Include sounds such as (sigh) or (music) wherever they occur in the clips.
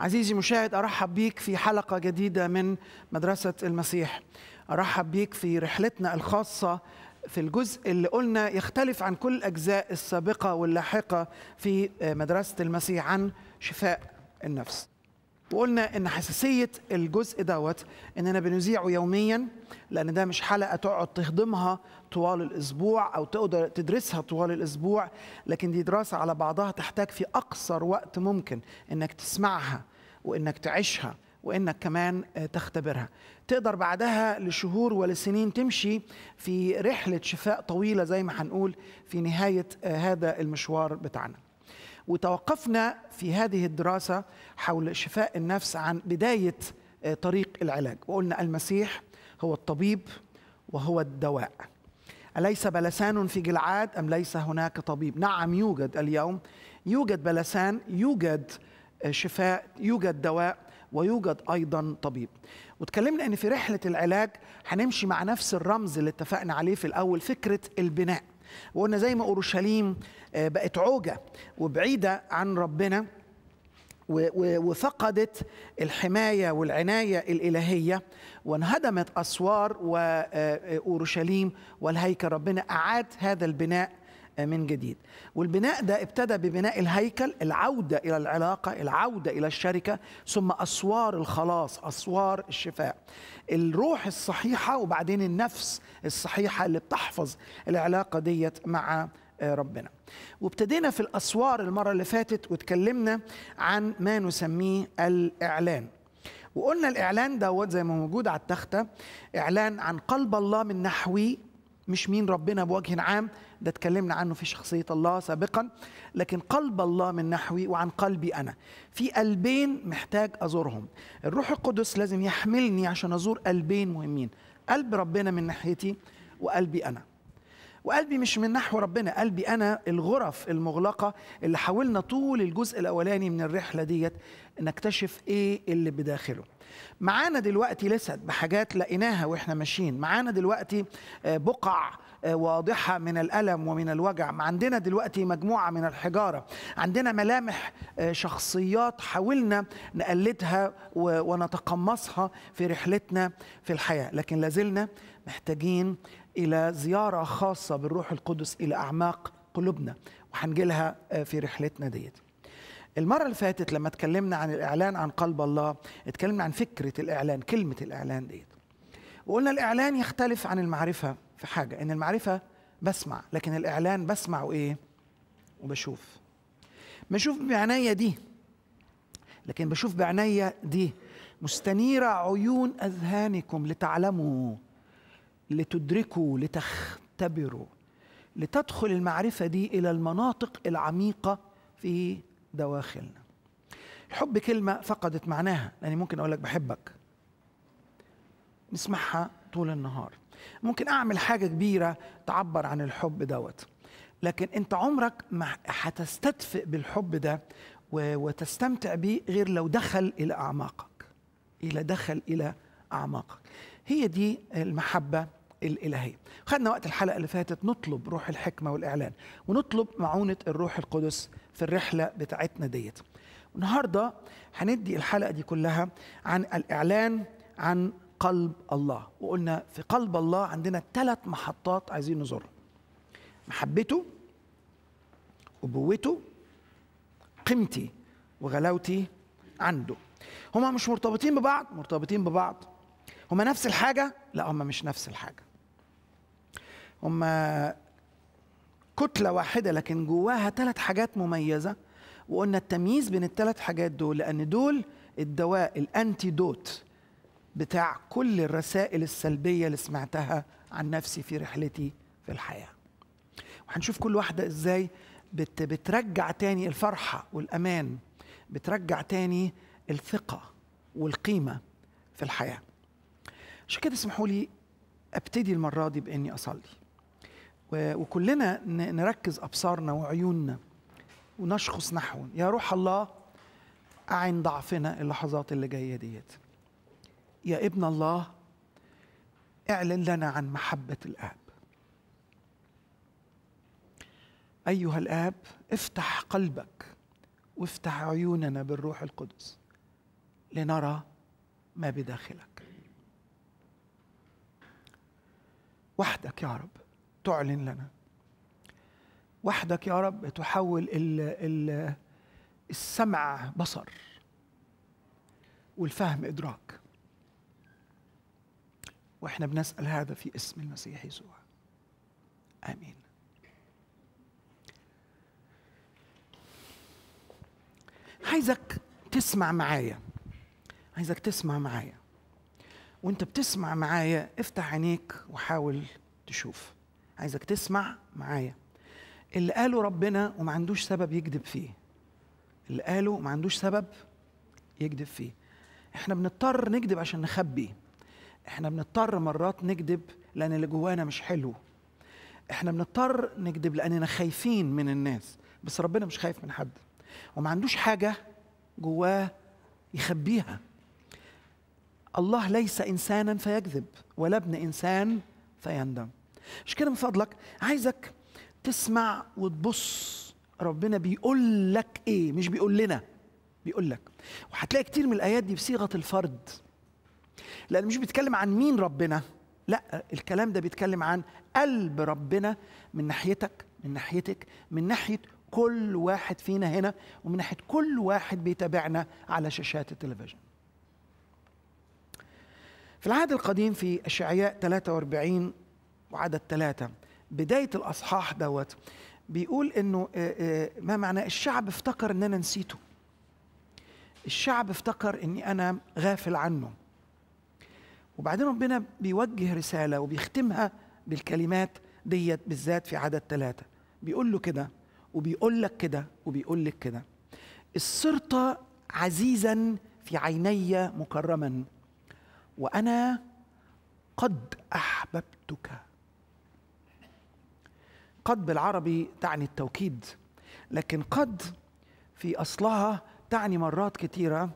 عزيزي مشاهد ارحب بيك في حلقه جديده من مدرسه المسيح ارحب بيك في رحلتنا الخاصه في الجزء اللي قلنا يختلف عن كل الاجزاء السابقه واللاحقه في مدرسه المسيح عن شفاء النفس وقلنا ان حساسيه الجزء دوت اننا بنذيعه يوميا لان ده مش حلقه تقعد تهضمها طوال الأسبوع أو تقدر تدرسها طوال الأسبوع لكن دي دراسة على بعضها تحتاج في أقصر وقت ممكن إنك تسمعها وإنك تعيشها وانك كمان آه، تختبرها تقدر بعدها لشهور ولسنين تمشي في رحله شفاء طويله زي ما هنقول في نهايه آه، هذا المشوار بتاعنا وتوقفنا في هذه الدراسه حول شفاء النفس عن بدايه آه، طريق العلاج وقلنا المسيح هو الطبيب وهو الدواء أليس بلسان في جلعاد أم ليس هناك طبيب نعم يوجد اليوم يوجد بلسان يوجد شفاء يوجد دواء ويوجد ايضا طبيب وتكلمنا ان في رحله العلاج هنمشي مع نفس الرمز اللي اتفقنا عليه في الاول فكره البناء وقلنا زي ما اورشليم آه، بقت عوجه وبعيده عن ربنا وفقدت الحماية والعناية الإلهية وانهدمت أسوار وأورشليم آه، والهيكل ربنا أعاد هذا البناء آه، من جديد والبناء ده ابتدى ببناء الهيكل العودة إلى العلاقة العودة إلى الشركة ثم أسوار الخلاص أسوار الشفاء الروح الصحيحة وبعدين النفس الصحيحة اللي بتحفظ العلاقة ديت مع آه، ربنا وابتدينا في الأسوار المرة اللي فاتت واتكلمنا عن ما نسميه الإعلان وقلنا الإعلان دوت زي ما موجود على التختة إعلان عن قلب الله من نحوي مش مين ربنا بوجه عام ده اتكلمنا عنه في شخصية الله سابقا لكن قلب الله من نحوي وعن قلبي أنا في قلبين محتاج أزورهم الروح القدس لازم يحملني عشان أزور قلبين مهمين قلب ربنا من ناحيتي وقلبي أنا وقلبي مش من نحو ربنا قلبي أنا الغرف المغلقة اللي حاولنا طول الجزء الأولاني من الرحلة ديت نكتشف إيه اللي بداخله معانا دلوقتي لسد بحاجات لقيناها واحنا ماشيين معانا دلوقتي آه، بقع آه، واضحة من الألم ومن الوجع عندنا دلوقتي مجموعة من الحجارة عندنا ملامح آه، شخصيات حاولنا نقلدها ونتقمصها في رحلتنا في الحياة لكن لازلنا محتاجين إلى زيارة خاصة بالروح القدس إلى أعماق قلوبنا لها آه، في رحلتنا ديت المرة اللي فاتت لما اتكلمنا عن الإعلان عن قلب الله اتكلمنا عن فكرة الإعلان كلمة الإعلان ديت وقلنا الإعلان يختلف عن المعرفة في حاجة إن المعرفة بسمع لكن الإعلان بسمع وإيه وبشوف بشوف بعناية دي لكن بشوف بعناية دي مستنيرة عيون أذهانكم لتعلموا لتدركوا لتختبروا لتدخل المعرفة دي إلى المناطق العميقة في دواخلنا الحب كلمة فقدت معناها لأني ممكن أقول لك بحبك نسمعها طول النهار ممكن أعمل حاجة كبيرة تعبر عن الحب دوت لكن أنت عمرك ما هتستدفئ بالحب ده وتستمتع بيه غير لو دخل إلى أعماقك إلى دخل إلى أعماقك هي دي المحبة الإلهية خدنا وقت الحلقة اللي فاتت نطلب روح الحكمة والإعلان ونطلب معونة الروح القدس في الرحلة بتاعتنا ديت النهاردة هندي الحلقة دي كلها عن الإعلان عن قلب الله وقلنا في قلب الله عندنا ثلاث محطات عايزين نزورها محبته أبوته قيمتي وغلاوتي عنده هما مش مرتبطين ببعض مرتبطين ببعض هما نفس الحاجة؟ لا هما مش نفس الحاجة هما كتلة واحدة لكن جواها ثلاث حاجات مميزة وقلنا التمييز بين الثلاث حاجات دول لأن دول الدواء الأنتيدوت بتاع كل الرسائل السلبية اللي سمعتها عن نفسي في رحلتي في الحياة وهنشوف كل واحدة إزاي بت بترجع تاني الفرحة والأمان بترجع تاني الثقة والقيمة في الحياه عشان كده اسمحوا لي ابتدي المره دي باني اصلي وكلنا نركز ابصارنا وعيوننا ونشخص نحو يا روح الله اعن ضعفنا اللحظات اللي جايه ديت يا ابن الله اعلن لنا عن محبه الاب ايها الاب افتح قلبك وافتح عيوننا بالروح القدس لنرى ما بداخلك وحدك يا رب تعلن لنا وحدك يا رب تحول ال ال السمع بصر والفهم إدراك واحنا بنسأل هذا في اسم المسيح يسوع آمين عايزك تسمع معايا عايزك تسمع معايا وانت بتسمع معايا افتح عينيك وحاول تشوف عايزك تسمع معايا اللي قاله ربنا وما عندوش سبب يكذب فيه اللي قاله ما عندوش سبب يكذب فيه احنا بنضطر نكذب عشان نخبي احنا بنضطر مرات نكذب لان اللي جوانا مش حلو احنا بنضطر نكذب لاننا خايفين من الناس بس ربنا مش خايف من حد وما عندوش حاجه جواه يخبيها الله ليس إنسانا فيكذب ولا ابن إنسان فيندم مش كده من فضلك عايزك تسمع وتبص ربنا بيقول لك ايه مش بيقول لنا بيقول لك وهتلاقي كتير من الايات دي بصيغه الفرد لان مش بيتكلم عن مين ربنا لا الكلام ده بيتكلم عن قلب ربنا من ناحيتك من ناحيتك من ناحيه كل واحد فينا هنا ومن ناحيه كل واحد بيتابعنا على شاشات التلفزيون في العهد القديم في اشعياء 43 وعدد ثلاثة بداية الأصحاح دوت بيقول إنه ما معنى الشعب افتكر إن أنا نسيته الشعب افتكر إني أنا غافل عنه وبعدين ربنا بيوجه رسالة وبيختمها بالكلمات ديت بالذات في عدد ثلاثة بيقول له كده وبيقول لك كده وبيقول لك كده الصرت عزيزا في عيني مكرما وانا قد احببتك قد بالعربي تعني التوكيد لكن قد في اصلها تعني مرات كثيره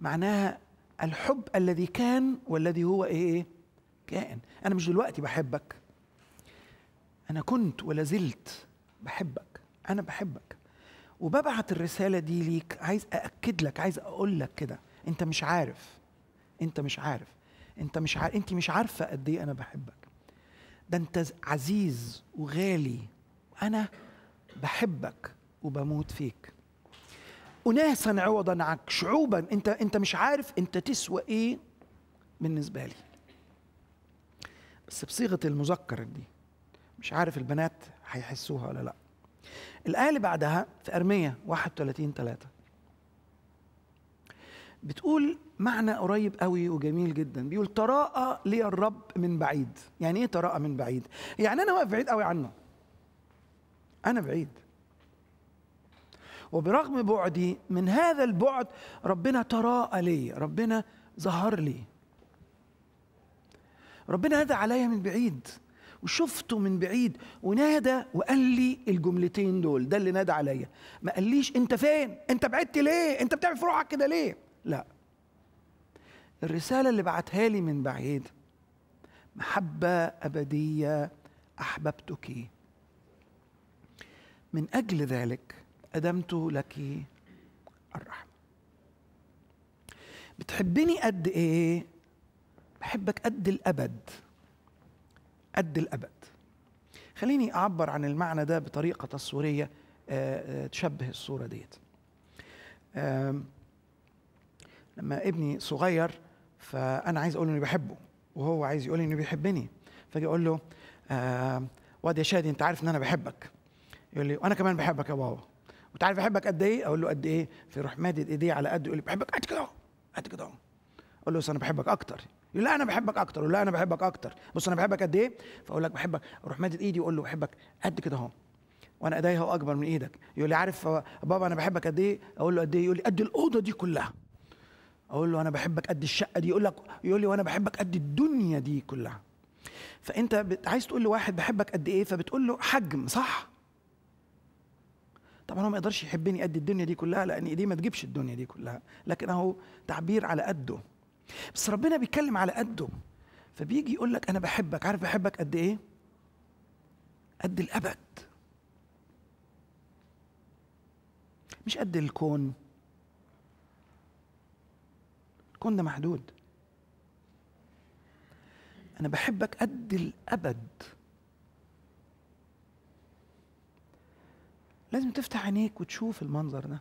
معناها الحب الذي كان والذي هو ايه كائن انا مش دلوقتي بحبك انا كنت ولا زلت بحبك انا بحبك وببعت الرساله دي ليك عايز ااكد لك عايز اقول لك كده انت مش عارف انت مش عارف انت مش عارف انت مش عارفه قد ايه انا بحبك ده انت عزيز وغالي وانا بحبك وبموت فيك اناسا عوضا عنك شعوبا انت انت مش عارف انت تسوى ايه بالنسبه لي بس بصيغه المذكر دي مش عارف البنات هيحسوها ولا لا الآية اللي بعدها في أرمية 31 3 بتقول معنى قريب قوي وجميل جدا بيقول تراءى لي الرب من بعيد يعني ايه تراءى من بعيد يعني انا واقف بعيد قوي عنه انا بعيد وبرغم بعدي من هذا البعد ربنا تراءى لي ربنا ظهر لي ربنا نادى عليا من بعيد وشفته من بعيد ونادى وقال لي الجملتين دول ده اللي نادى عليا ما قاليش انت فين انت بعدت ليه انت بتعمل في روحك كده ليه لا الرسالة اللي بعتها لي من بعيد محبة أبدية أحببتك من أجل ذلك أدمت لك الرحمة بتحبني قد إيه؟ بحبك قد الأبد قد الأبد خليني أعبر عن المعنى ده بطريقة تصويرية آه، آه، تشبه الصورة ديت لما ابني صغير فانا عايز اقول اني بحبه وهو عايز يقول انه بيحبني فاجي اقول له آه واد يا شادي انت عارف ان انا بحبك يقول لي وانا كمان بحبك يا بابا وانت عارف بحبك قد ايه اقول له قد ايه فيروح مادد ايديه على قد يقول لي بحبك قد كده قد كده اقول له بس انا بحبك اكتر يقول لا انا بحبك اكتر ولا انا بحبك اكتر بص انا بحبك قد ايه فاقول لك بحبك اروح مادد ايدي واقول له بحبك قد كده اهو وانا ايديها اكبر من ايدك يقول لي عارف بابا انا بحبك قد ايه اقول له قد ايه يقول لي قد الاوضه دي كلها اقول له انا بحبك قد الشقه دي يقول لك يقول لي وانا بحبك قد الدنيا دي كلها فانت عايز تقول لواحد بحبك قد ايه فبتقول له حجم صح طبعا هو ما يقدرش يحبني قد الدنيا دي كلها لان ايديه ما تجيبش الدنيا دي كلها لكن اهو تعبير على قده بس ربنا بيتكلم على قده فبيجي يقول لك انا بحبك عارف بحبك قد ايه قد الابد مش قد الكون ده محدود أنا بحبك قد الأبد لازم تفتح عينيك وتشوف المنظر ده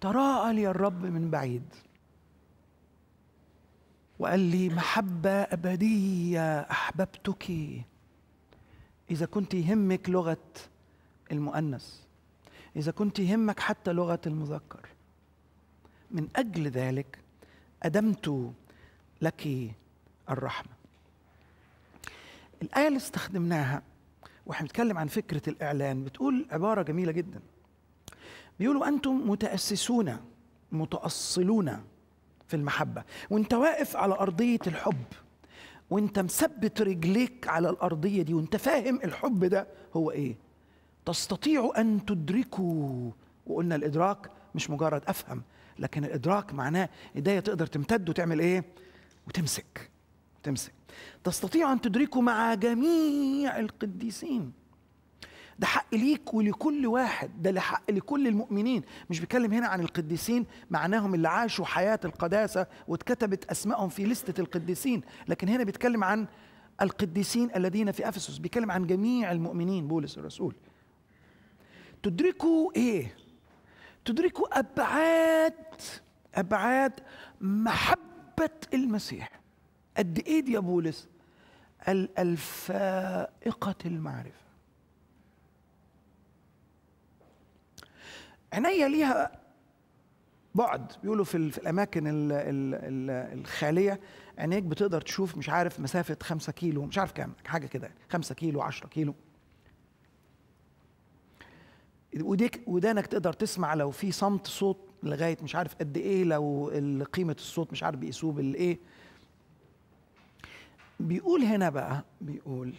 تراءى لي الرب من بعيد وقال لي محبة أبدية أحببتك إذا كنت يهمك لغة المؤنث إذا كنت يهمك حتى لغة المذكر من أجل ذلك أدمت لك الرحمة الآية اللي استخدمناها واحنا بنتكلم عن فكرة الإعلان بتقول عبارة جميلة جدا بيقولوا أنتم متأسسون متأصلون في المحبة وانت واقف على أرضية الحب وانت مثبت رجليك على الأرضية دي وانت فاهم الحب ده هو إيه تستطيعوا ان تدركوا وقلنا الادراك مش مجرد افهم لكن الادراك معناه ايديا تقدر تمتد وتعمل ايه وتمسك تمسك تستطيع ان تدركوا مع جميع القديسين ده حق ليك ولكل واحد ده حق لكل المؤمنين مش بيتكلم هنا عن القديسين معناهم اللي عاشوا حياة القداسة واتكتبت أسمائهم في لستة القديسين لكن هنا بيتكلم عن القديسين الذين في أفسس بيتكلم عن جميع المؤمنين بولس الرسول تدركوا ايه تدركوا ابعاد ابعاد محبه المسيح قد ايه دي يا بولس الفائقه المعرفه عينيا ليها بعد بيقولوا في, في الاماكن الخاليه عينيك بتقدر تشوف مش عارف مسافه 5 كيلو مش عارف كام حاجه كده 5 كيلو 10 كيلو وديك ودانك تقدر تسمع لو في صمت صوت لغايه مش عارف قد ايه لو قيمه الصوت مش عارف بيقيسوه بالايه بيقول هنا بقى بيقول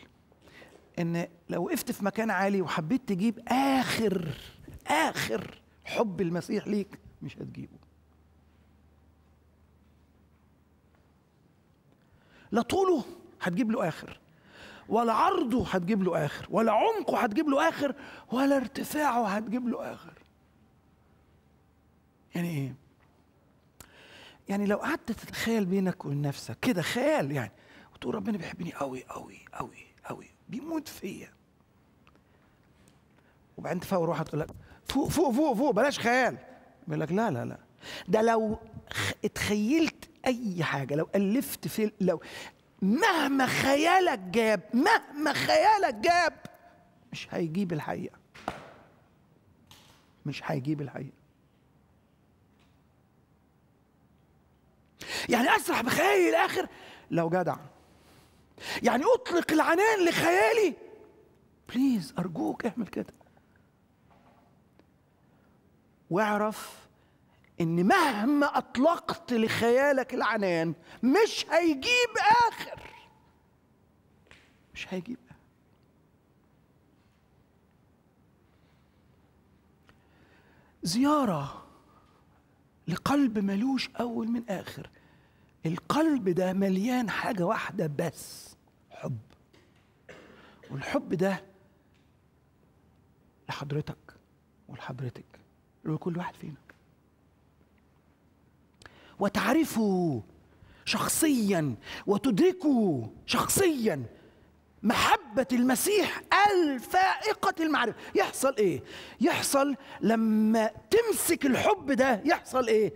ان لو وقفت في مكان عالي وحبيت تجيب اخر اخر حب المسيح ليك مش هتجيبه لا طوله هتجيب له اخر ولا عرضه هتجيب له اخر ولا عمقه هتجيب له اخر ولا ارتفاعه هتجيب له اخر يعني ايه يعني لو قعدت تتخيل بينك وبين نفسك كده خيال يعني وتقول ربنا بيحبني قوي قوي قوي قوي بيموت فيا وبعدين تفوق روحك تقول لك فوق فوق فوق فوق بلاش خيال بيقول لك لا لا لا ده لو اتخيلت اي حاجه لو الفت في لو مهما خيالك جاب مهما خيالك جاب مش هيجيب الحقيقه مش هيجيب الحقيقه يعني اسرح بخيالي الاخر لو جدع يعني اطلق العنان لخيالي بليز ارجوك اعمل كده واعرف ان مهما اطلقت لخيالك العنان مش هيجيب اخر مش هيجيب آخر. زياره لقلب ملوش اول من اخر القلب ده مليان حاجه واحده بس حب والحب ده لحضرتك ولحضرتك ولكل واحد فينا وتعرفه شخصيا وتدركه شخصيا محبة المسيح الفائقة المعرفة يحصل ايه؟ يحصل لما تمسك الحب ده يحصل ايه؟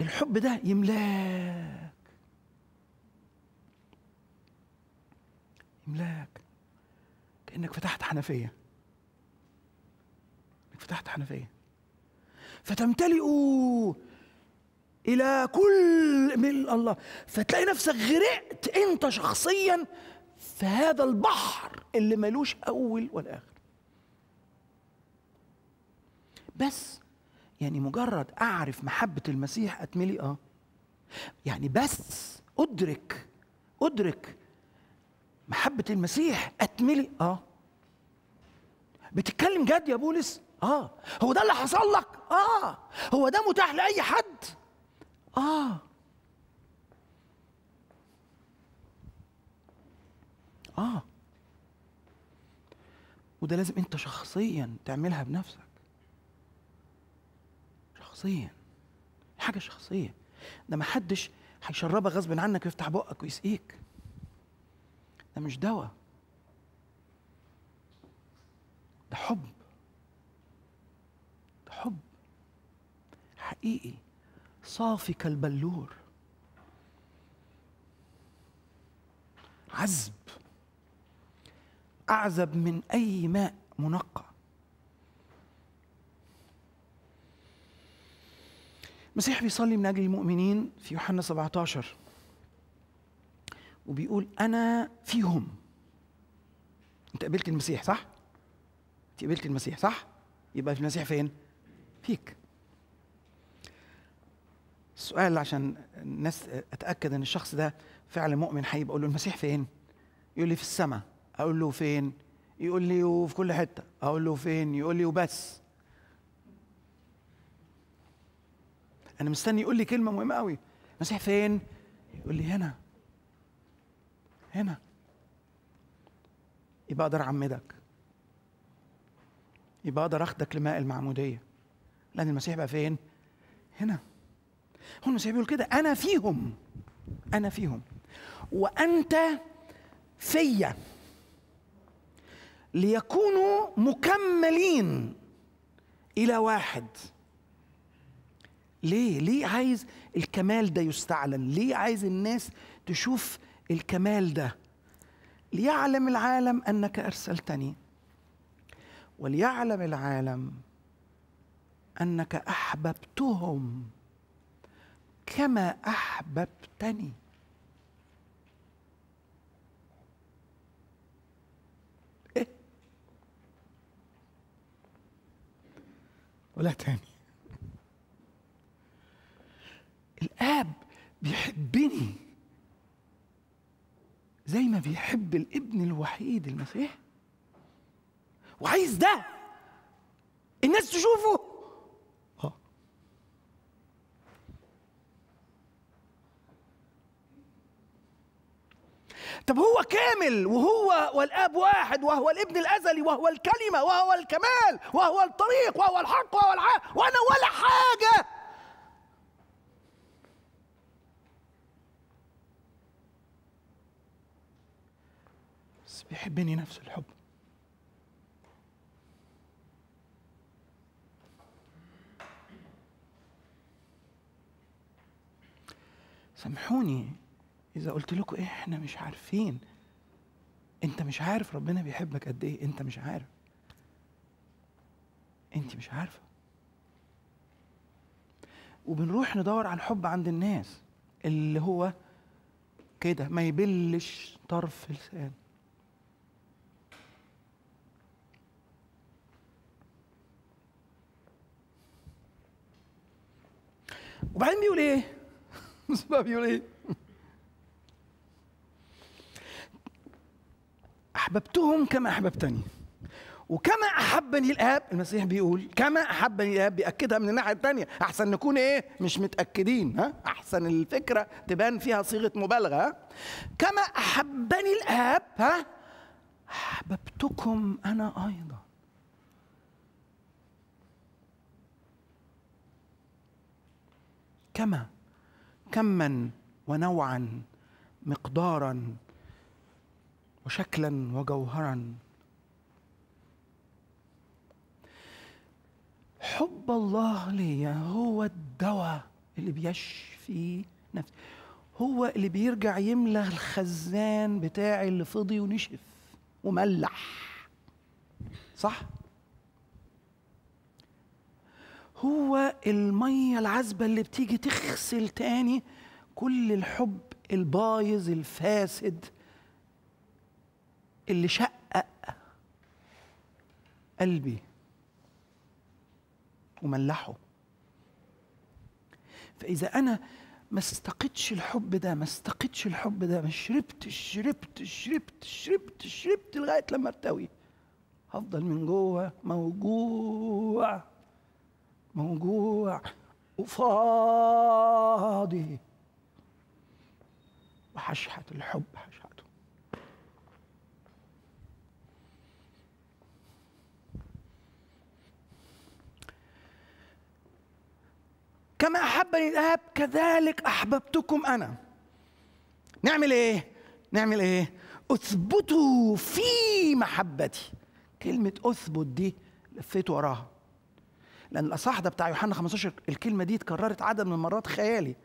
الحب ده يملاك يملاك كأنك فتحت حنفية فتحت حنفية فتمتلئ الى كل من الله فتلاقي نفسك غرقت انت شخصيا في هذا البحر اللي ملوش اول ولا اخر بس يعني مجرد اعرف محبه المسيح اتملي اه يعني بس ادرك ادرك محبه المسيح اتملي اه بتتكلم جد يا بولس اه هو ده اللي حصل لك اه هو ده متاح لاي حد اه اه وده لازم انت شخصيا تعملها بنفسك شخصيا حاجة شخصية ده محدش هيشربك غصب عنك ويفتح بقك ويسقيك ده مش دواء ده حب ده حب حقيقي صافي كالبلور عذب أعذب من أي ماء منقع المسيح بيصلي من أجل المؤمنين في يوحنا 17 وبيقول أنا فيهم أنت قبلت المسيح صح؟ أنت قبلت المسيح صح؟ يبقى المسيح فين؟ فيك السؤال عشان الناس اتاكد ان الشخص ده فعلا مؤمن حقيقي بقول له المسيح فين؟ يقول لي في السماء اقول له فين؟ يقول لي وفي كل حته اقول له فين؟ يقول لي وبس انا مستني يقول لي كلمه مهمه قوي المسيح فين؟ يقول لي هنا هنا يبقى اقدر اعمدك يبقى اقدر اخدك لماء المعموديه لان المسيح بقى فين؟ هنا هو المسيح بيقول كده انا فيهم انا فيهم وانت فيا ليكونوا مكملين الى واحد ليه ليه عايز الكمال ده يستعلن ليه عايز الناس تشوف الكمال ده ليعلم العالم انك ارسلتني وليعلم العالم انك احببتهم كما احببتني إيه؟ ولا تاني الاب بيحبني زي ما بيحب الابن الوحيد المسيح وعايز ده الناس تشوفه طب هو كامل وهو والاب واحد وهو الابن الازلي وهو الكلمه وهو الكمال وهو الطريق وهو الحق وهو العالم وانا ولا حاجه بس بيحبني نفس الحب سامحوني إذا قلت لكم إيه إحنا مش عارفين أنت مش عارف ربنا بيحبك قد إيه أنت مش عارف أنت مش عارفة وبنروح ندور على الحب عند الناس اللي هو كده ما يبلش طرف لسان وبعدين بيقول ايه؟ (laughs) بيقول ايه؟ أحببتهم كما أحببتني وكما أحبني الآب المسيح بيقول كما أحبني الآب بيأكدها من الناحية الثانية أحسن نكون إيه مش متأكدين ها أحسن الفكرة تبان فيها صيغة مبالغة ها؟ كما أحبني الآب ها أحببتكم أنا أيضا كما كما ونوعا مقدارا وشكلا وجوهرا حب الله ليا هو الدواء اللي بيشفي نفسي هو اللي بيرجع يملى الخزان بتاعي اللي فضي ونشف وملح صح هو الميه العذبه اللي بتيجي تغسل تاني كل الحب البايظ الفاسد اللي شقق قلبي وملحه فإذا أنا ما استقتش الحب ده ما استقتش الحب ده ما شربت شربت شربت شربت شربت لغاية لما ارتوي هفضل من جوه موجوع موجوع وفاضي وحشحت الحب حشحت كما أحبني الآب كذلك أحببتكم أنا نعمل إيه؟ نعمل إيه؟ اثبتوا في محبتي كلمة اثبت دي لفيت وراها لأن الأصح ده بتاع يوحنا 15 الكلمة دي اتكررت عدد من المرات خيالي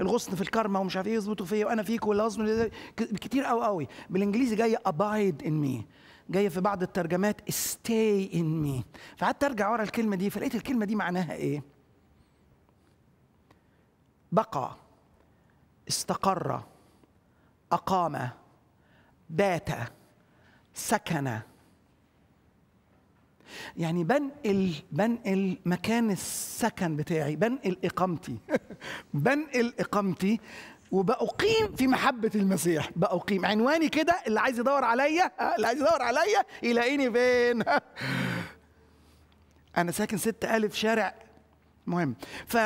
الغصن في الكرمة ومش عارف ايه يظبطوا فيا وانا فيك والغصن كتير قوي قوي بالانجليزي جايه ابايد ان مي جايه في بعض الترجمات ستاي ان مي فقعدت ارجع ورا الكلمه دي فلقيت الكلمه دي معناها ايه؟ بقى استقر اقام بات سكن يعني بنقل بنقل مكان السكن بتاعي بنقل اقامتي (laughs) بنقل اقامتي وبأقيم في محبة المسيح بأقيم عنواني كده اللي عايز يدور عليا اللي عايز يدور عليا يلاقيني فين (laughs) أنا ساكن ست ألف شارع المهم ف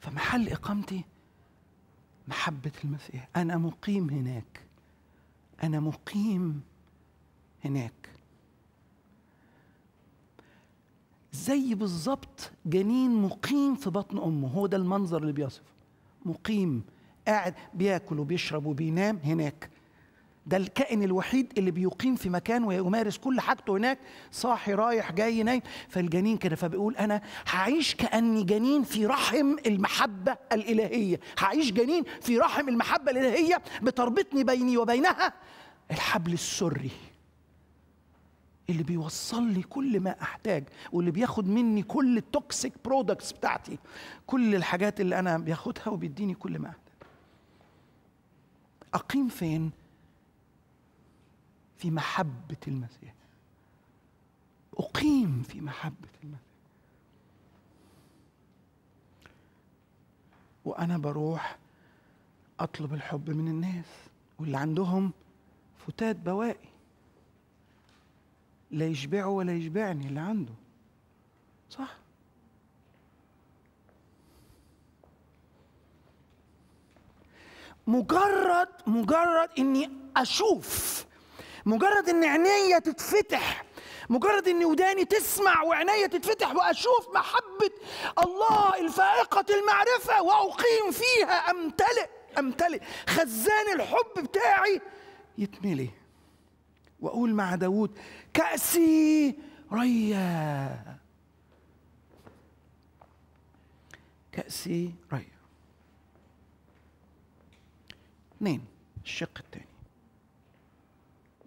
فمحل اقامتي محبه المسيح انا مقيم هناك انا مقيم هناك زي بالظبط جنين مقيم في بطن امه هو ده المنظر اللي بيصفه مقيم قاعد بياكل وبيشرب وبينام هناك ده الكائن الوحيد اللي بيقيم في مكان ويمارس كل حاجته هناك صاحي رايح جاي نايم فالجنين كده فبيقول انا هعيش كاني جنين في رحم المحبه الالهيه هعيش جنين في رحم المحبه الالهيه بتربطني بيني وبينها الحبل السري اللي بيوصل لي كل ما احتاج واللي بياخد مني كل التوكسيك برودكتس بتاعتي كل الحاجات اللي انا بياخدها وبيديني كل ما احتاج اقيم فين في محبة المسيح أقيم في محبة المسيح وأنا بروح أطلب الحب من الناس واللي عندهم فتات بواقي لا يشبعه ولا يشبعني اللي عنده صح مجرد مجرد اني اشوف مجرد ان عينيا تتفتح مجرد ان وداني تسمع وعينيا تتفتح واشوف محبه الله الفائقه المعرفه واقيم فيها امتلئ امتلئ خزان الحب بتاعي يتملي واقول مع داوود كاسي ريا كاسي ريا اثنين الشق الثاني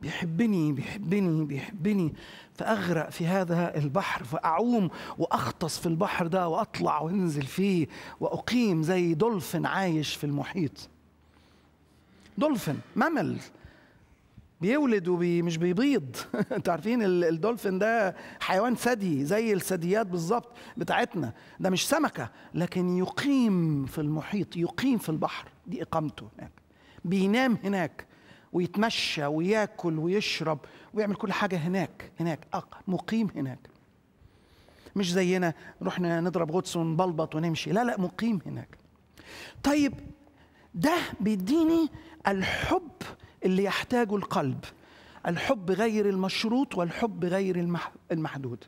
بيحبني بيحبني بيحبني فأغرق في هذا البحر فأعوم وأغطس في البحر ده وأطلع وأنزل فيه وأقيم زي دولفين عايش في المحيط دولفين ممل بيولد ومش بيبيض (laughs) انتوا عارفين الدولفين ده حيوان ثدي زي الثدييات بالظبط بتاعتنا ده مش سمكه لكن يقيم في المحيط يقيم في البحر دي اقامته هناك بينام هناك ويتمشى وياكل ويشرب ويعمل كل حاجه هناك هناك مقيم هناك مش زينا رحنا نضرب غطس ونبلبط ونمشي لا لا مقيم هناك طيب ده بيديني الحب اللي يحتاجه القلب الحب غير المشروط والحب غير المحدود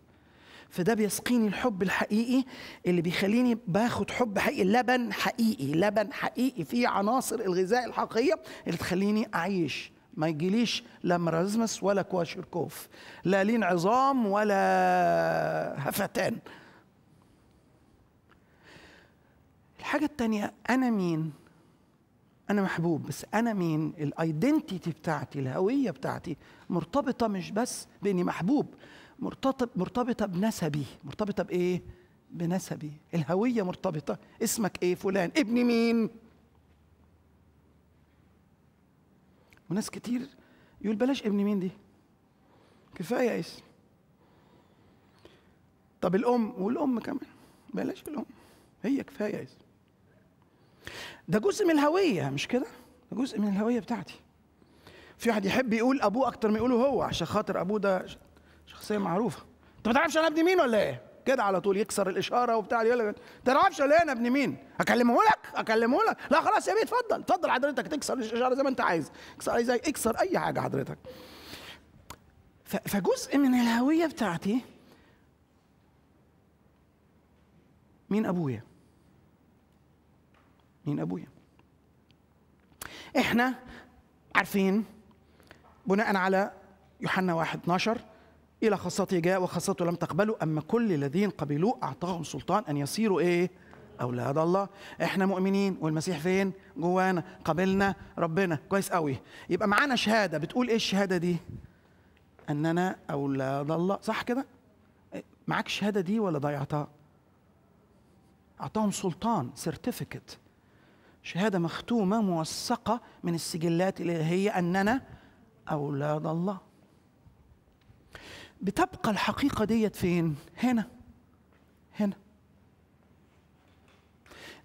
فده بيسقيني الحب الحقيقي اللي بيخليني باخد حب حقيقي لبن حقيقي لبن حقيقي فيه عناصر الغذاء الحقيقيه اللي تخليني اعيش ما يجيليش لا مرازمس ولا كواشركوف لا لين عظام ولا هفتان الحاجة التانية أنا مين أنا محبوب بس أنا مين الأيدنتيتي بتاعتي الهوية بتاعتي مرتبطة مش بس بإني محبوب مرتبط مرتبطه بنسبي مرتبطه بايه بنسبي الهويه مرتبطه اسمك ايه فلان ابن مين وناس كتير يقول بلاش ابن مين دي كفايه اسم طب الام والام كمان بلاش الام هي كفايه اسم ده جزء من الهويه مش كده ده جزء من الهويه بتاعتي في واحد يحب يقول ابوه اكتر ما يقوله هو عشان خاطر ابوه ده شخصيه معروفه انت ما تعرفش انا ابن مين ولا ايه كده على طول يكسر الاشاره وبتاع يقول لك ما تعرفش ولا ايه انا ابن مين اكلمه لك اكلمه لك لا خلاص يا بيه اتفضل اتفضل حضرتك تكسر الاشاره زي ما انت عايز اكسر زي اكسر اي حاجه حضرتك فجزء من الهويه بتاعتي مين ابويا مين ابويا احنا عارفين بناء على يوحنا واحد 12 إلى خاصته جاء وخاصته لم تقبله أما كل الذين قبلوه أعطاهم سلطان أن يصيروا إيه؟ أولاد الله إحنا مؤمنين والمسيح فين؟ جوانا قبلنا ربنا كويس قوي يبقى معانا شهادة بتقول إيه الشهادة دي؟ أننا أولاد الله صح كده؟ إيه، معاك الشهادة دي ولا ضيعتها؟ أعطاهم سلطان سيرتيفيكت شهادة مختومة موثقة من السجلات الإلهية أننا أولاد الله بتبقى الحقيقه ديت فين هنا هنا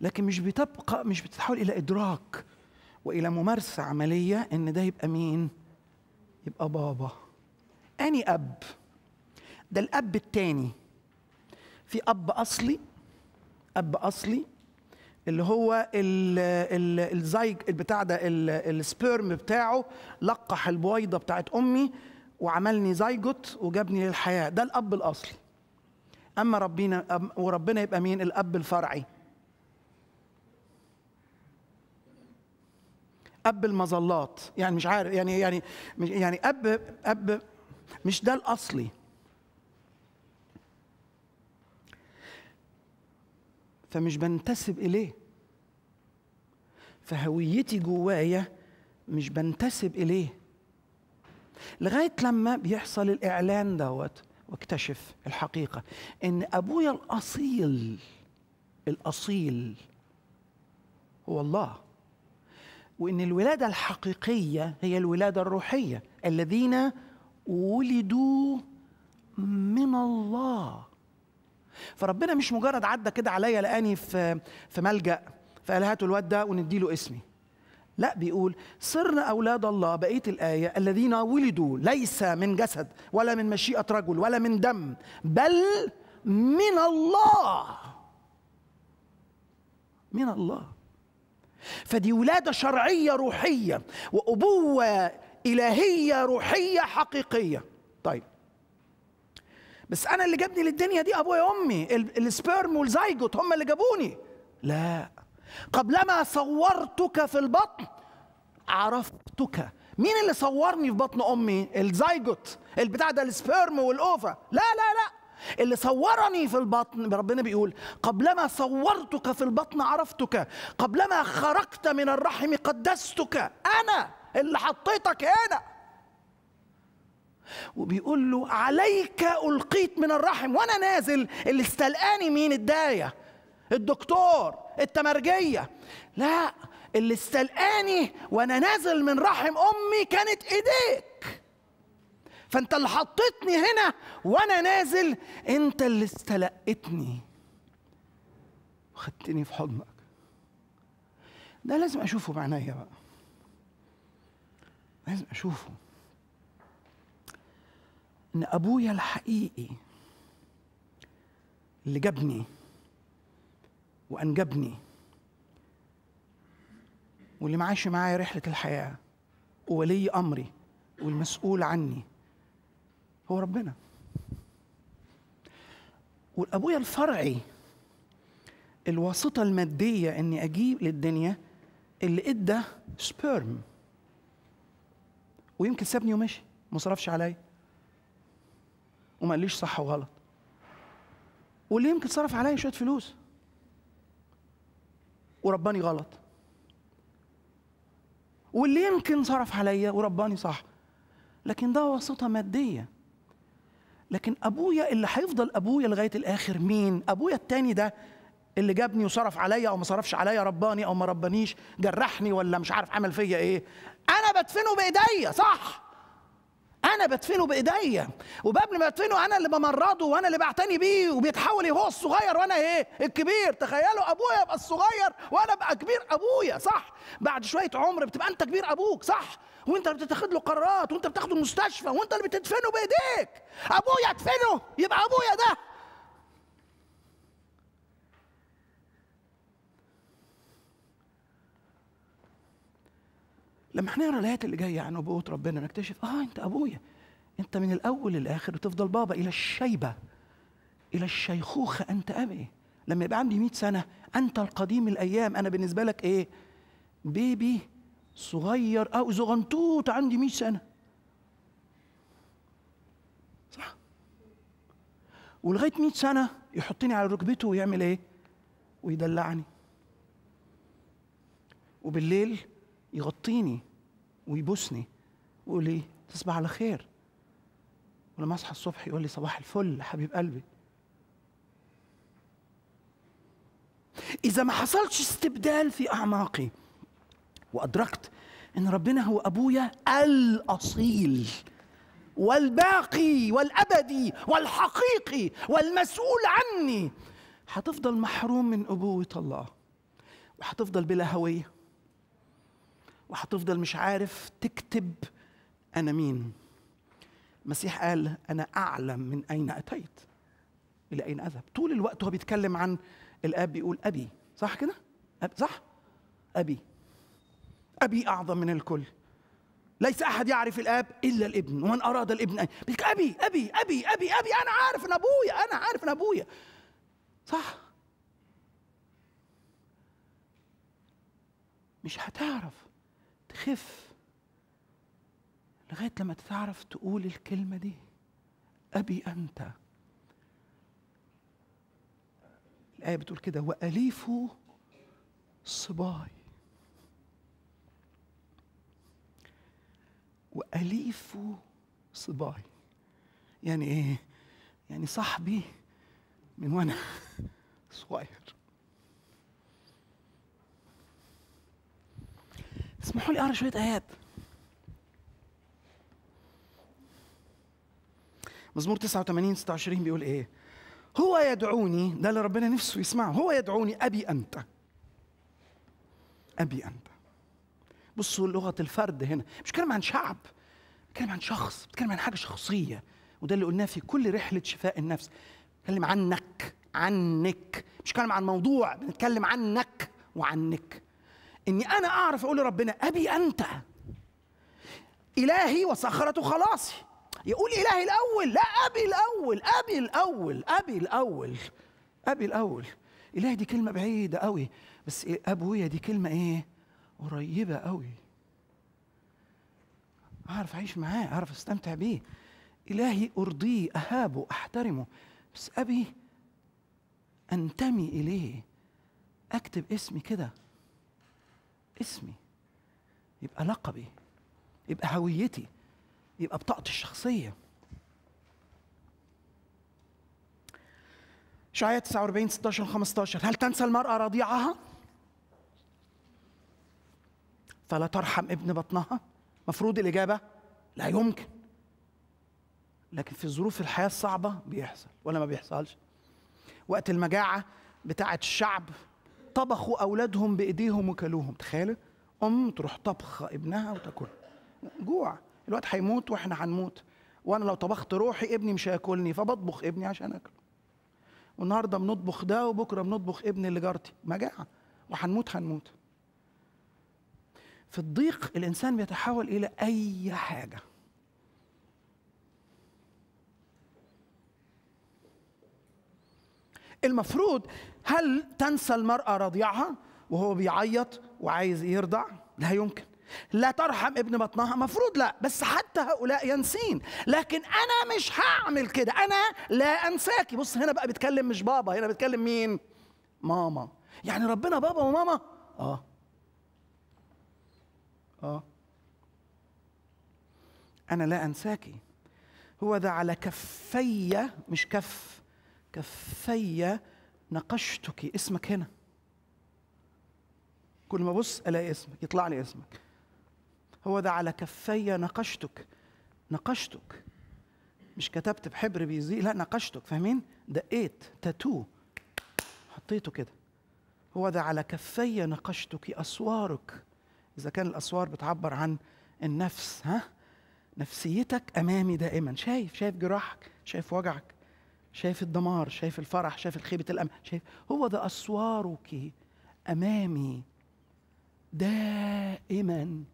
لكن مش بتبقى مش بتتحول الى ادراك والى ممارسه عمليه ان ده يبقى مين يبقى بابا اني اب ده الاب التاني في اب اصلي اب اصلي اللي هو الزيج بتاع ده السبيرم بتاعه لقح البويضه بتاعت امي وعملني زيجوت وجابني للحياه ده الاب الاصلي اما ربنا وربنا يبقى مين الاب الفرعي اب المظلات يعني مش عارف يعني يعني يعني اب اب مش ده الاصلي فمش بنتسب اليه فهويتي جوايا مش بنتسب اليه لغايه لما بيحصل الاعلان دوت واكتشف الحقيقه ان ابويا الاصيل الاصيل هو الله وان الولاده الحقيقيه هي الولاده الروحيه الذين ولدوا من الله فربنا مش مجرد عدى كده عليا لقاني في في ملجا فقال هاتوا الواد ده ونديله اسمي لا بيقول صرنا أولاد الله بقية الآية الذين ولدوا ليس من جسد ولا من مشيئة رجل ولا من دم بل من الله من الله فدي ولادة شرعية روحية وأبوة إلهية روحية حقيقية طيب بس أنا اللي جابني للدنيا دي أبويا وأمي السبيرم والزيجوت هم اللي جابوني لا قبلما صورتك في البطن عرفتك مين اللي صورني في بطن امي الزيجوت البتاع ده السبيرم والاوفا لا لا لا اللي صورني في البطن ربنا بيقول قبلما صورتك في البطن عرفتك قبلما خرجت من الرحم قدستك انا اللي حطيتك هنا وبيقول له عليك القيت من الرحم وانا نازل اللي استلقاني مين الدايه الدكتور التمرجيه لا اللي استلقاني وانا نازل من رحم امي كانت ايديك فانت اللي حطيتني هنا وانا نازل انت اللي استلقتني وخدتني في حضنك ده لازم اشوفه بعينيا بقى لازم اشوفه ان ابويا الحقيقي اللي جابني وأنجبني واللي معاشي معايا رحلة الحياة وولي أمري والمسؤول عني هو ربنا والأبويا الفرعي الواسطة المادية إني أجيب للدنيا اللي إدى سبيرم ويمكن سابني ومشي ما صرفش عليا وما قاليش صح وغلط واللي يمكن صرف عليا شويه فلوس ورباني غلط واللي يمكن صرف عليا ورباني صح لكن ده واسطه ماديه لكن ابويا اللي هيفضل ابويا لغايه الاخر مين ابويا التاني ده اللي جابني وصرف عليا او ما صرفش عليا رباني او ما ربانيش جرحني ولا مش عارف عمل فيا ايه انا بدفنه بايديا صح انا بدفنه بايديا وقبل ما ادفنه انا اللي بمرضه وانا اللي بعتني بيه وبيتحول هو الصغير وانا ايه الكبير تخيلوا ابويا يبقى الصغير وانا ابقى كبير ابويا صح بعد شويه عمر بتبقى انت كبير ابوك صح وانت اللي بتتخذ له قرارات وانت بتاخده المستشفى وانت اللي بتدفنه بايديك ابويا ادفنه يبقى ابويا ده لما هنقرا الايات اللي جايه عن ابوه ربنا نكتشف اه انت ابويا انت من الاول للاخر وتفضل بابا الى الشيبه الى الشيخوخه انت ابي لما يبقى عندي 100 سنه انت القديم الايام انا بالنسبه لك ايه بيبي صغير او زغنطوط عندي 100 سنه صح ولغايه 100 سنه يحطني على ركبته ويعمل ايه ويدلعني وبالليل يغطيني ويبوسني ويقول لي تصبح على خير ولما اصحى الصبح يقول لي صباح الفل حبيب قلبي اذا ما حصلش استبدال في اعماقي وادركت ان ربنا هو ابويا الاصيل والباقي والابدي والحقيقي والمسؤول عني هتفضل محروم من ابوه الله وهتفضل بلا هويه وهتفضل مش عارف تكتب أنا مين المسيح قال أنا أعلم من أين أتيت إلى أين أذهب طول الوقت هو بيتكلم عن الأب بيقول أبي صح كده صح أبي أبي أعظم من الكل ليس أحد يعرف الآب إلا الابن ومن أراد الابن أن أبي أبي أبي أبي أبي أنا عارف أن أبويا أنا عارف أن أبويا صح مش هتعرف تخف لغايه لما تعرف تقول الكلمه دي ابي انت الايه بتقول كده واليفه صباي واليف صباي يعني ايه يعني صاحبي من وانا (laughs) صغير اسمحوا لي اقرا شويه ايات مزمور 89 26 بيقول ايه هو يدعوني ده اللي ربنا نفسه يسمعه هو يدعوني ابي انت ابي انت بصوا لغه الفرد هنا مش كلام عن شعب بتكلم عن شخص بتكلم عن حاجه شخصيه وده اللي قلناه في كل رحله شفاء النفس بتكلم عنك عنك مش كلام عن موضوع بنتكلم عنك وعنك اني انا اعرف اقول لربنا ابي انت الهي وصخره خلاصي يقول الهي الاول لا ابي الاول ابي الاول ابي الاول ابي الاول الهي دي كلمه بعيده قوي بس ابويا دي كلمه ايه قريبه قوي اعرف اعيش معاه اعرف استمتع بيه الهي ارضيه اهابه احترمه بس ابي انتمي اليه اكتب اسمي كده اسمي يبقى لقبي يبقى هويتي يبقى بطاقتي الشخصيه شعية 49 16 15 هل تنسى المرأة رضيعها؟ فلا ترحم ابن بطنها؟ مفروض الإجابة لا يمكن لكن في ظروف الحياة الصعبة بيحصل ولا ما بيحصلش وقت المجاعة بتاعة الشعب طبخوا اولادهم بايديهم وكلوهم تخيل ام تروح طبخ ابنها وتاكل جوع الواد هيموت واحنا هنموت وانا لو طبخت روحي ابني مش هياكلني فبطبخ ابني عشان اكله والنهارده بنطبخ ده وبكره بنطبخ ابني اللي جارتي مجاعه وهنموت هنموت في الضيق الانسان بيتحول الى اي حاجه المفروض هل تنسى المرأة رضيعها وهو بيعيط وعايز يرضع لا يمكن لا ترحم ابن بطنها مفروض لا بس حتى هؤلاء ينسين لكن انا مش هعمل كده انا لا انساكي بص هنا بقى بيتكلم مش بابا هنا بيتكلم مين ماما يعني ربنا بابا وماما اه اه انا لا انساكي هو ده على كفي مش كف كفي نقشتك اسمك هنا كل ما ابص الاقي اسمك يطلع لي اسمك هو ده على كفي نقشتك نقشتك مش كتبت بحبر بيزيق لا نقشتك فاهمين دقيت تاتو حطيته كده هو ده على كفي نقشتك اسوارك اذا كان الاسوار بتعبر عن النفس ها نفسيتك امامي دائما شايف شايف جراحك شايف وجعك شايف الدمار شايف الفرح شايف الخيبة الأمل شايف هو ده أسوارك أمامي دائما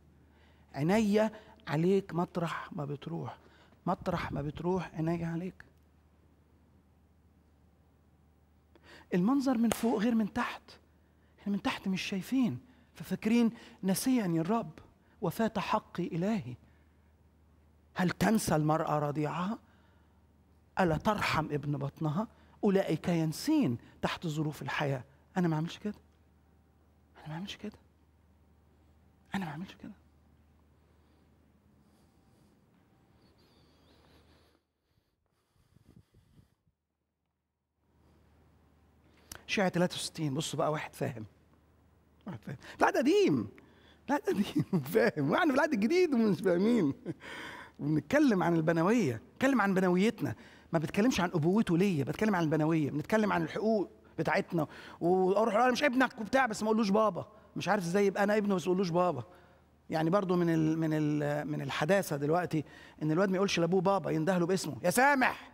عينيا عليك مطرح ما بتروح مطرح ما بتروح عينيا عليك المنظر من فوق غير من تحت احنا من تحت مش شايفين ففاكرين نسيني الرب وفات حقي إلهي هل تنسى المرأة رضيعها ألا ترحم ابن بطنها أولئك ينسين تحت ظروف الحياة أنا ما أعملش كده أنا ما أعملش كده أنا ما أعملش كده شيعة 63 بصوا بقى واحد فاهم واحد فاهم في العهد قديم العهد قديم (laughs) فاهم واحنا في العهد الجديد ومش فاهمين (laughs) وبنتكلم عن البنويه نتكلم عن بنويتنا ما بتكلمش عن ابوته ليا بتكلم عن البنويه بنتكلم عن الحقوق بتاعتنا واروح انا مش ابنك وبتاع بس ما اقولوش بابا مش عارف ازاي يبقى انا ابنه بس ما اقولوش بابا يعني برضو من الـ من الـ من الحداثه دلوقتي ان الواد ما يقولش لابوه بابا يندهله باسمه يا سامح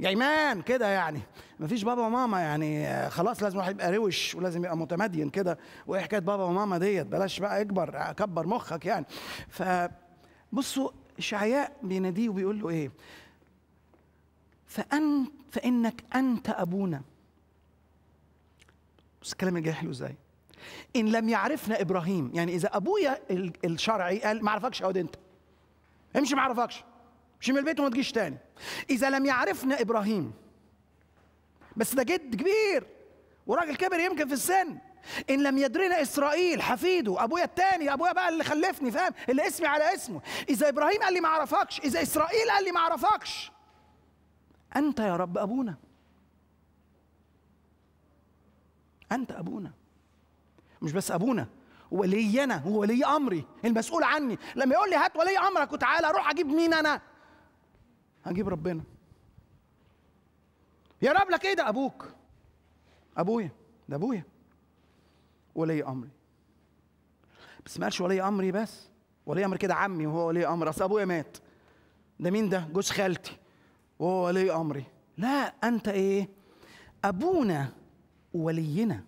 يا ايمان كده يعني مفيش بابا وماما يعني خلاص لازم الواحد يبقى روش ولازم يبقى متمدين كده وايه حكايه بابا وماما ديت بلاش بقى اكبر كبر مخك يعني فبصوا اشعياء بيناديه وبيقول له ايه فأنت فإنك أنت أبونا بس الكلام الجاي حلو ازاي إن لم يعرفنا إبراهيم يعني إذا أبويا الشرعي قال ما عرفكش أقعد أنت امشي ما عرفكش امشي من البيت وما تجيش تاني إذا لم يعرفنا إبراهيم بس ده جد كبير وراجل كبر يمكن في السن ان لم يدرنا اسرائيل حفيده ابويا الثاني ابويا بقى اللي خلفني فاهم اللي اسمي على اسمه اذا ابراهيم قال لي ما اعرفكش اذا اسرائيل قال لي ما اعرفكش أنت يا رب أبونا أنت أبونا مش بس أبونا ولي أنا ولي أمري المسؤول عني لما يقول لي هات ولي أمرك وتعالى أروح أجيب مين أنا هجيب ربنا يا رب لك إيه ده أبوك أبويا ده أبويا ولي أمري بس ما قالش ولي أمري بس ولي أمر كده عمي وهو ولي أمر أصل أبويا مات ده مين ده جوز خالتي وهو ولي امري لا انت ايه ابونا ولينا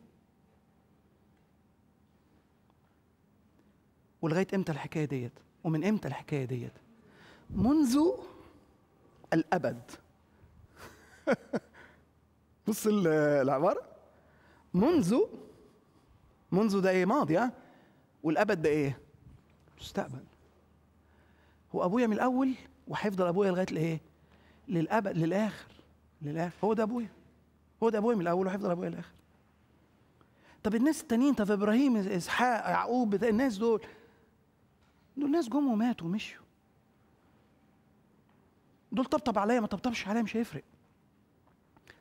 ولغايه امتى الحكايه ديت ومن امتى الحكايه ديت منذ الابد (laughs) بص العباره منذ منذ ده ايه ماضي ها والابد ده ايه مستقبل هو ابويا من الاول وهيفضل ابويا لغايه الايه للابد للاخر للاخر هو ده ابويا هو ده ابويا من الاول وهيفضل ابويا للاخر طب الناس التانيين طب ابراهيم اسحاق يعقوب الناس دول دول ناس جم وماتوا ومشوا دول طبطب عليا ما طبطبش عليا مش هيفرق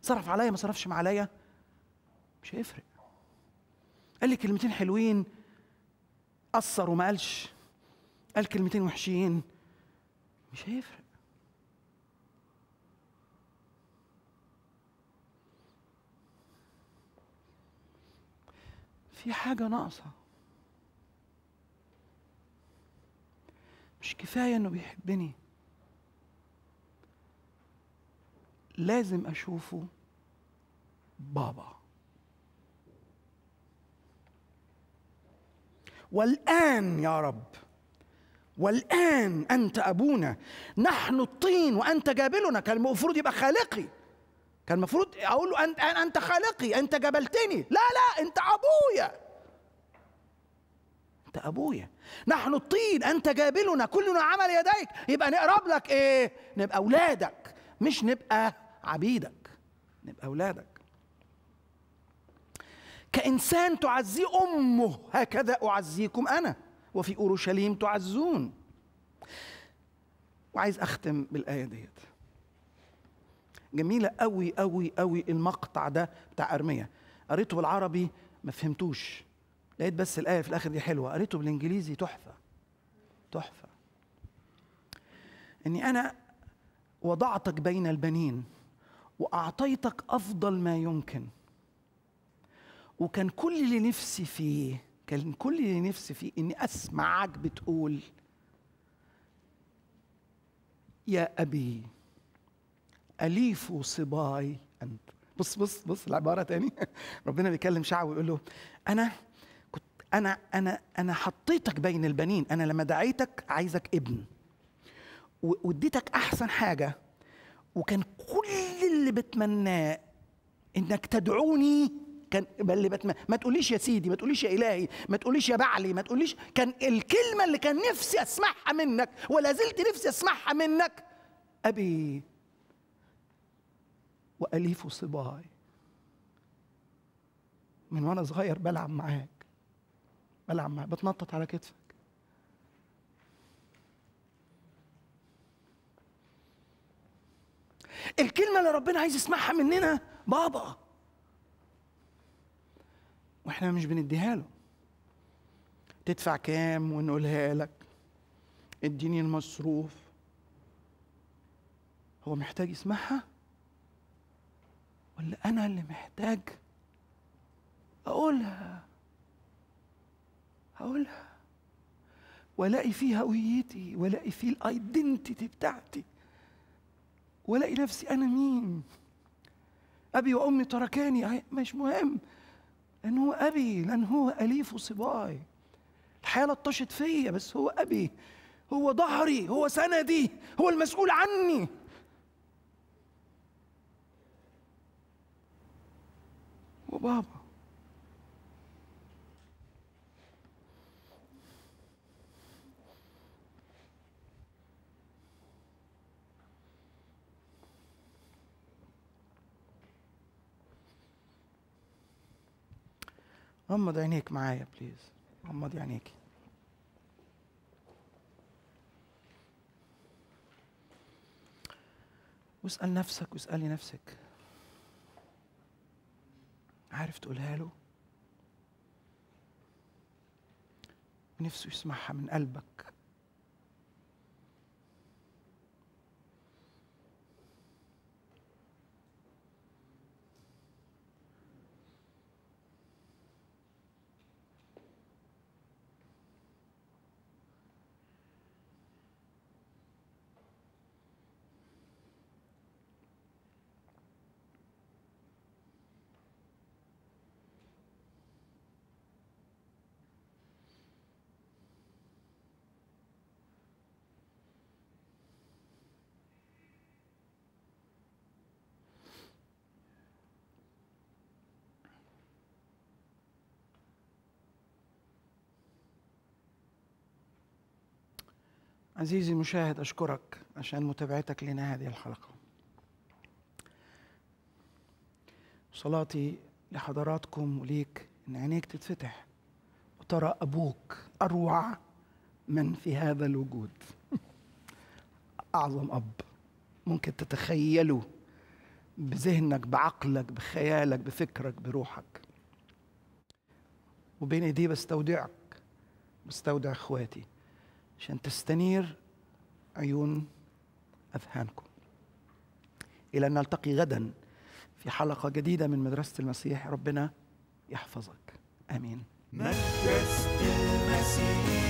صرف عليا ما صرفش عليا مش هيفرق قال لي كلمتين حلوين قصر وما قالش قال كلمتين وحشين مش هيفرق في حاجة ناقصة مش كفاية إنه بيحبني لازم أشوفه بابا والآن يا رب والآن أنت أبونا نحن الطين وأنت جابلنا كان المفروض يبقى خالقي كان المفروض اقول له انت انت خالقي انت جبلتني لا لا انت ابويا انت ابويا نحن الطين انت جابلنا كلنا عمل يديك يبقى نقرب لك ايه نبقى اولادك مش نبقى عبيدك نبقى اولادك كانسان تعزي امه هكذا اعزيكم انا وفي اورشليم تعزون وعايز اختم بالايه ديت جميله قوي قوي قوي المقطع ده بتاع ارميا قريته بالعربي ما فهمتوش لقيت بس الايه في الاخر دي حلوه قريته بالانجليزي تحفه تحفه اني انا وضعتك بين البنين واعطيتك افضل ما يمكن وكان كل اللي نفسي فيه كان كل اللي نفسي فيه اني اسمعك بتقول يا ابي أليف صباي أنت بص بص بص العبارة تاني (laughs) ربنا بيكلم شعبه ويقول له أنا كنت أنا أنا أنا حطيتك بين البنين أنا لما دعيتك عايزك ابن واديتك أحسن حاجة وكان كل اللي بتمناه انك تدعوني كان اللي بتمنى ما تقوليش يا سيدي ما تقوليش يا الهي ما تقوليش يا بعلي ما تقوليش كان الكلمه اللي كان نفسي اسمعها منك ولا زلت نفسي اسمعها منك ابي وأليف صباي من وأنا صغير بلعب معاك بلعب معاك بتنطط على كتفك الكلمة اللي ربنا عايز يسمعها مننا بابا واحنا مش بنديها له تدفع كام ونقولها لك اديني المصروف هو محتاج يسمعها ولا انا اللي محتاج اقولها هقولها والاقي فيه هويتي والاقي فيه الايدنتيتي بتاعتي والاقي نفسي انا مين ابي وامي تركاني مش مهم لان هو ابي لان هو اليف صباي الحياه لطشت فيا بس هو ابي هو ظهري هو سندي هو المسؤول عني بابا غمض عينيك معايا بليز غمض عينيكي واسأل نفسك واسألي نفسك عارف تقولها له نفسه يسمعها من قلبك عزيزي المشاهد أشكرك عشان متابعتك لنا هذه الحلقة صلاتي لحضراتكم وليك إن عينيك تتفتح وترى أبوك أروع من في هذا الوجود أعظم أب ممكن تتخيله بذهنك بعقلك بخيالك بفكرك بروحك وبين ايديه بستودعك بستودع اخواتي عشان تستنير عيون أذهانكم إلى أن نلتقي غدا في حلقة جديدة من مدرسة المسيح ربنا يحفظك آمين مدرسة المسيح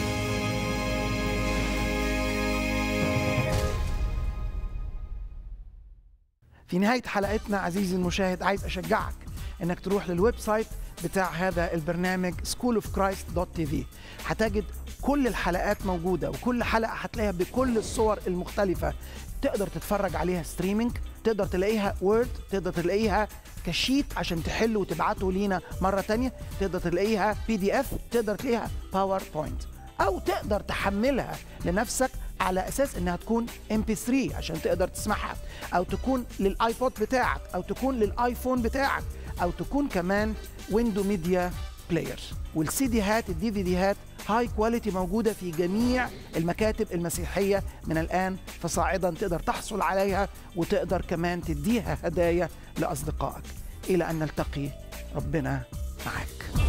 في نهاية حلقتنا عزيزي المشاهد عايز أشجعك إنك تروح للويب سايت بتاع هذا البرنامج schoolofchrist.tv هتجد كل الحلقات موجودة وكل حلقة هتلاقيها بكل الصور المختلفة تقدر تتفرج عليها ستريمينج تقدر تلاقيها وورد تقدر تلاقيها كشيت عشان تحل وتبعته لينا مرة تانية تقدر تلاقيها بي دي اف تقدر تلاقيها باوربوينت أو تقدر تحملها لنفسك على اساس انها تكون ام بي 3 عشان تقدر تسمعها او تكون للايبود بتاعك او تكون للايفون بتاعك او تكون كمان ويندو ميديا بلاير والسي دي هات الدي في دي هات هاي كواليتي موجوده في جميع المكاتب المسيحيه من الان فصاعدا تقدر تحصل عليها وتقدر كمان تديها هدايا لاصدقائك الى ان نلتقي ربنا معك